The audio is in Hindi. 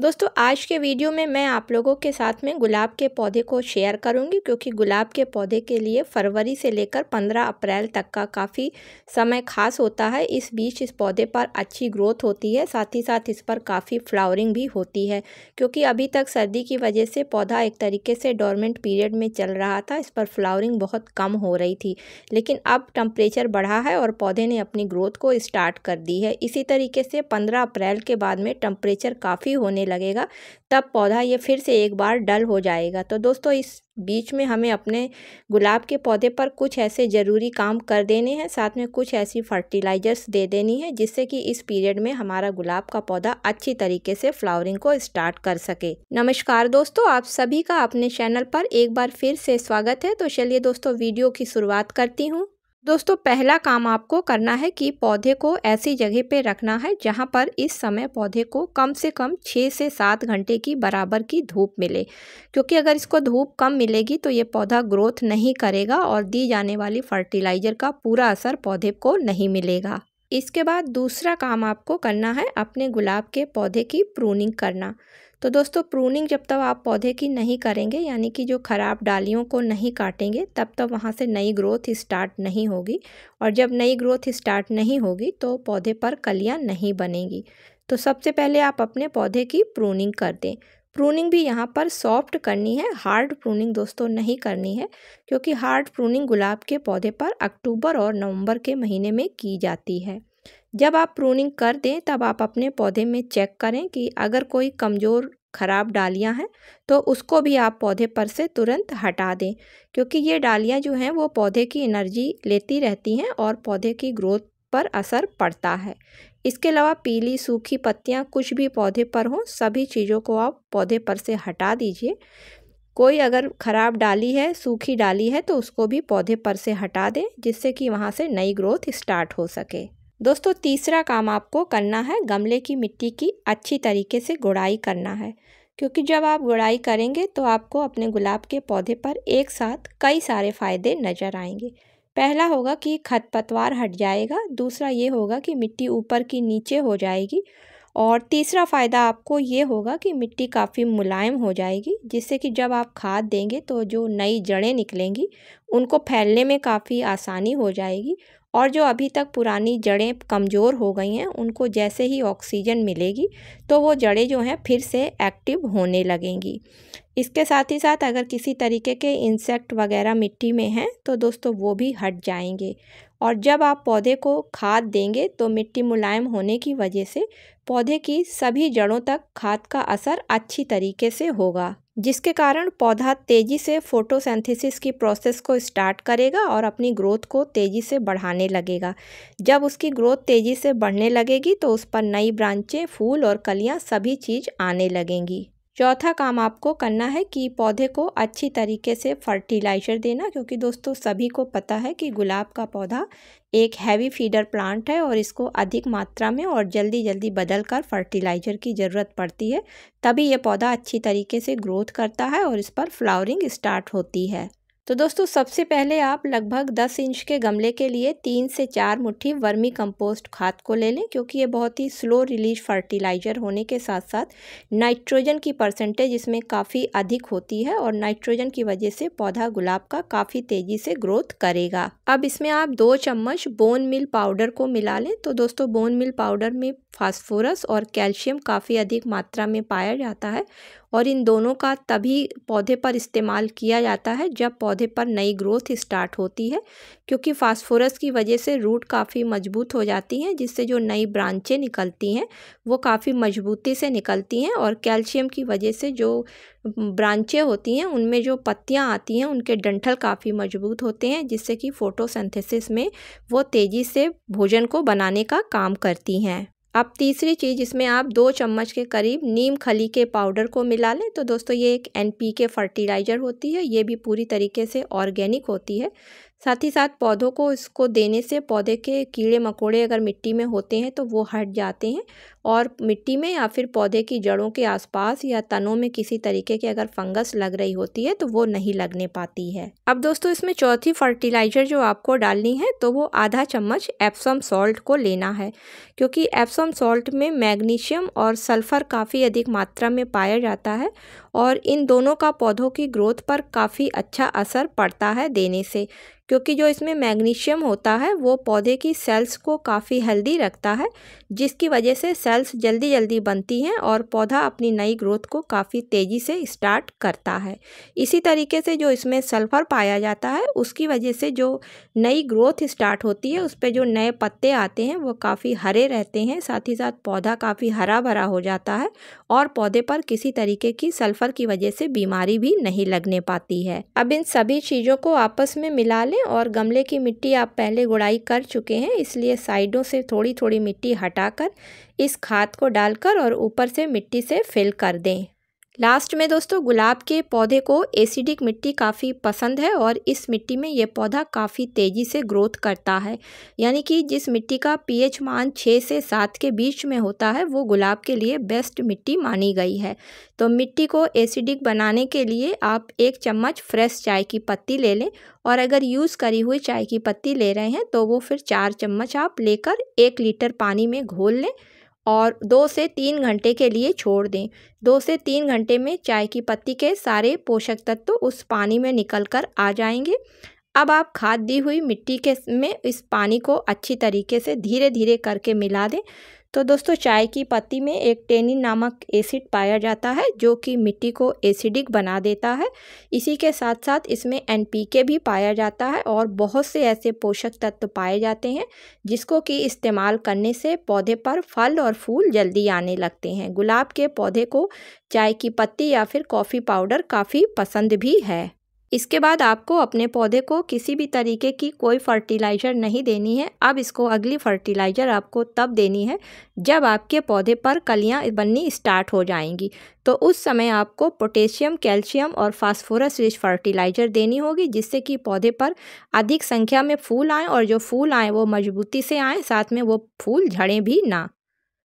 दोस्तों आज के वीडियो में मैं आप लोगों के साथ में गुलाब के पौधे को शेयर करूंगी क्योंकि गुलाब के पौधे के लिए फरवरी से लेकर 15 अप्रैल तक का काफ़ी समय खास होता है इस बीच इस पौधे पर अच्छी ग्रोथ होती है साथ ही साथ इस पर काफ़ी फ्लावरिंग भी होती है क्योंकि अभी तक सर्दी की वजह से पौधा एक तरीके से डोरमेंट पीरियड में चल रहा था इस पर फ्लावरिंग बहुत कम हो रही थी लेकिन अब टम्परेचर बढ़ा है और पौधे ने अपनी ग्रोथ को स्टार्ट कर दी है इसी तरीके से पंद्रह अप्रैल के बाद में टम्परेचर काफ़ी होने लगेगा तब पौधा ये फिर से एक बार डल हो जाएगा तो दोस्तों इस बीच में हमें अपने गुलाब के पौधे पर कुछ ऐसे ज़रूरी काम कर देने हैं साथ में कुछ ऐसी फर्टिलाइज़र्स दे देनी है जिससे कि इस पीरियड में हमारा गुलाब का पौधा अच्छी तरीके से फ्लावरिंग को स्टार्ट कर सके नमस्कार दोस्तों आप सभी का अपने चैनल पर एक बार फिर से स्वागत है तो चलिए दोस्तों वीडियो की शुरुआत करती हूँ दोस्तों पहला काम आपको करना है कि पौधे को ऐसी जगह पे रखना है जहाँ पर इस समय पौधे को कम से कम छः से सात घंटे की बराबर की धूप मिले क्योंकि अगर इसको धूप कम मिलेगी तो ये पौधा ग्रोथ नहीं करेगा और दी जाने वाली फर्टिलाइज़र का पूरा असर पौधे को नहीं मिलेगा इसके बाद दूसरा काम आपको करना है अपने गुलाब के पौधे की प्रूनिंग करना तो दोस्तों प्रूनिंग जब तक आप पौधे की नहीं करेंगे यानी कि जो ख़राब डालियों को नहीं काटेंगे तब तक वहाँ से नई ग्रोथ स्टार्ट नहीं होगी और जब नई ग्रोथ स्टार्ट नहीं होगी तो पौधे पर कलियाँ नहीं बनेंगी तो सबसे पहले आप अपने पौधे की प्रूनिंग कर दें प्रूनिंग भी यहाँ पर सॉफ्ट करनी है हार्ड प्रूनिंग दोस्तों नहीं करनी है क्योंकि हार्ड प्रूनिंग गुलाब के पौधे पर अक्टूबर और नवंबर के महीने में की जाती है जब आप प्रूनिंग कर दें तब आप अपने पौधे में चेक करें कि अगर कोई कमज़ोर ख़राब डालियां हैं तो उसको भी आप पौधे पर से तुरंत हटा दें क्योंकि ये डालियां जो हैं वो पौधे की एनर्जी लेती रहती हैं और पौधे की ग्रोथ पर असर पड़ता है इसके अलावा पीली सूखी पत्तियां कुछ भी पौधे पर हों सभी चीज़ों को आप पौधे पर से हटा दीजिए कोई अगर ख़राब डाली है सूखी डाली है तो उसको भी पौधे पर से हटा दें जिससे कि वहाँ से नई ग्रोथ स्टार्ट हो सके दोस्तों तीसरा काम आपको करना है गमले की मिट्टी की अच्छी तरीके से गुड़ाई करना है क्योंकि जब आप गुड़ाई करेंगे तो आपको अपने गुलाब के पौधे पर एक साथ कई सारे फ़ायदे नज़र आएंगे पहला होगा कि खतपतवार हट जाएगा दूसरा ये होगा कि मिट्टी ऊपर की नीचे हो जाएगी और तीसरा फ़ायदा आपको ये होगा कि मिट्टी काफ़ी मुलायम हो जाएगी जिससे कि जब आप खाद देंगे तो जो नई जड़ें निकलेंगी उनको फैलने में काफ़ी आसानी हो जाएगी और जो अभी तक पुरानी जड़ें कमज़ोर हो गई हैं उनको जैसे ही ऑक्सीजन मिलेगी तो वो जड़ें जो हैं फिर से एक्टिव होने लगेंगी इसके साथ ही साथ अगर किसी तरीके के इंसेक्ट वगैरह मिट्टी में हैं तो दोस्तों वो भी हट जाएंगे और जब आप पौधे को खाद देंगे तो मिट्टी मुलायम होने की वजह से पौधे की सभी जड़ों तक खाद का असर अच्छी तरीके से होगा जिसके कारण पौधा तेज़ी से फोटोसेंथेसिस की प्रोसेस को स्टार्ट करेगा और अपनी ग्रोथ को तेज़ी से बढ़ाने लगेगा जब उसकी ग्रोथ तेज़ी से बढ़ने लगेगी तो उस पर नई ब्रांचें फूल और कलियां सभी चीज़ आने लगेंगी चौथा काम आपको करना है कि पौधे को अच्छी तरीके से फर्टिलाइज़र देना क्योंकि दोस्तों सभी को पता है कि गुलाब का पौधा एक हैवी फीडर प्लांट है और इसको अधिक मात्रा में और जल्दी जल्दी बदल कर फर्टिलाइज़र की ज़रूरत पड़ती है तभी यह पौधा अच्छी तरीके से ग्रोथ करता है और इस पर फ्लावरिंग स्टार्ट होती है तो दोस्तों सबसे पहले आप लगभग 10 इंच के गमले के लिए तीन से चार मुट्ठी वर्मी कंपोस्ट खाद को ले लें क्योंकि ये बहुत ही स्लो रिलीज फर्टिलाइज़र होने के साथ साथ नाइट्रोजन की परसेंटेज इसमें काफ़ी अधिक होती है और नाइट्रोजन की वजह से पौधा गुलाब का काफ़ी तेज़ी से ग्रोथ करेगा अब इसमें आप दो चम्मच बोन मिल पाउडर को मिला लें तो दोस्तों बोन मिल पाउडर में फास्फोरस और कैल्शियम काफ़ी अधिक मात्रा में पाया जाता है और इन दोनों का तभी पौधे पर इस्तेमाल किया जाता है जब पौधे पर नई ग्रोथ स्टार्ट होती है क्योंकि फास्फोरस की वजह से रूट काफ़ी मजबूत हो जाती हैं जिससे जो नई ब्रांचें निकलती हैं वो काफ़ी मजबूती से निकलती हैं और कैल्शियम की वजह से जो ब्रांचें होती हैं उनमें जो पत्तियां आती हैं उनके डंठल काफ़ी मजबूत होते हैं जिससे कि फ़ोटोसिंथेसिस में वो तेज़ी से भोजन को बनाने का काम करती हैं अब तीसरी चीज़ इसमें आप दो चम्मच के करीब नीम खली के पाउडर को मिला लें तो दोस्तों ये एक एन पी के फर्टिलाइज़र होती है ये भी पूरी तरीके से ऑर्गेनिक होती है साथ ही साथ पौधों को इसको देने से पौधे के कीड़े मकोड़े अगर मिट्टी में होते हैं तो वो हट जाते हैं और मिट्टी में या फिर पौधे की जड़ों के आसपास या तनों में किसी तरीके की अगर फंगस लग रही होती है तो वो नहीं लगने पाती है अब दोस्तों इसमें चौथी फर्टिलाइजर जो आपको डालनी है तो वो आधा चम्मच एप्सम सॉल्ट को लेना है क्योंकि एप्सम सॉल्ट में मैग्नीशियम और सल्फ़र काफ़ी अधिक मात्रा में पाया जाता है और इन दोनों का पौधों की ग्रोथ पर काफ़ी अच्छा असर पड़ता है देने से क्योंकि जो इसमें मैग्नीशियम होता है वो पौधे की सेल्स को काफ़ी हेल्दी रखता है जिसकी वजह से सेल्स जल्दी जल्दी बनती हैं और पौधा अपनी नई ग्रोथ को काफ़ी तेज़ी से स्टार्ट करता है इसी तरीके से जो इसमें सल्फ़र पाया जाता है उसकी वजह से जो नई ग्रोथ स्टार्ट होती है उस पर जो नए पत्ते आते हैं वो काफ़ी हरे रहते हैं साथ ही साथ पौधा काफ़ी हरा भरा हो जाता है और पौधे पर किसी तरीके की सल्फ़र की वजह से बीमारी भी नहीं लगने पाती है अब इन सभी चीज़ों को आपस में मिला लें हैं और गमले की मिट्टी आप पहले गुड़ाई कर चुके हैं इसलिए साइडों से थोड़ी थोड़ी मिट्टी हटाकर इस खाद को डालकर और ऊपर से मिट्टी से फिल कर दें लास्ट में दोस्तों गुलाब के पौधे को एसिडिक मिट्टी काफ़ी पसंद है और इस मिट्टी में ये पौधा काफ़ी तेज़ी से ग्रोथ करता है यानी कि जिस मिट्टी का पीएच मान छः से सात के बीच में होता है वो गुलाब के लिए बेस्ट मिट्टी मानी गई है तो मिट्टी को एसिडिक बनाने के लिए आप एक चम्मच फ्रेश चाय की पत्ती ले लें और अगर यूज़ करी हुई चाय की पत्ती ले रहे हैं तो वो फिर चार चम्मच आप लेकर एक लीटर पानी में घोल लें और दो से तीन घंटे के लिए छोड़ दें दो से तीन घंटे में चाय की पत्ती के सारे पोषक तत्व तो उस पानी में निकल कर आ जाएंगे अब आप खाद दी हुई मिट्टी के में इस पानी को अच्छी तरीके से धीरे धीरे करके मिला दें तो दोस्तों चाय की पत्ती में एक टेनिन नामक एसिड पाया जाता है जो कि मिट्टी को एसिडिक बना देता है इसी के साथ साथ इसमें एनपीके भी पाया जाता है और बहुत से ऐसे पोषक तत्व पाए जाते हैं जिसको कि इस्तेमाल करने से पौधे पर फल और फूल जल्दी आने लगते हैं गुलाब के पौधे को चाय की पत्ती या फिर कॉफ़ी पाउडर काफ़ी पसंद भी है इसके बाद आपको अपने पौधे को किसी भी तरीके की कोई फर्टिलाइज़र नहीं देनी है अब इसको अगली फर्टिलाइज़र आपको तब देनी है जब आपके पौधे पर कलियां बननी स्टार्ट हो जाएंगी तो उस समय आपको पोटेशियम कैल्शियम और फास्फोरस रिच फर्टिलाइज़र देनी होगी जिससे कि पौधे पर अधिक संख्या में फूल आएँ और जो फूल आएँ वो मजबूती से आएँ साथ में वो फूल झड़ें भी ना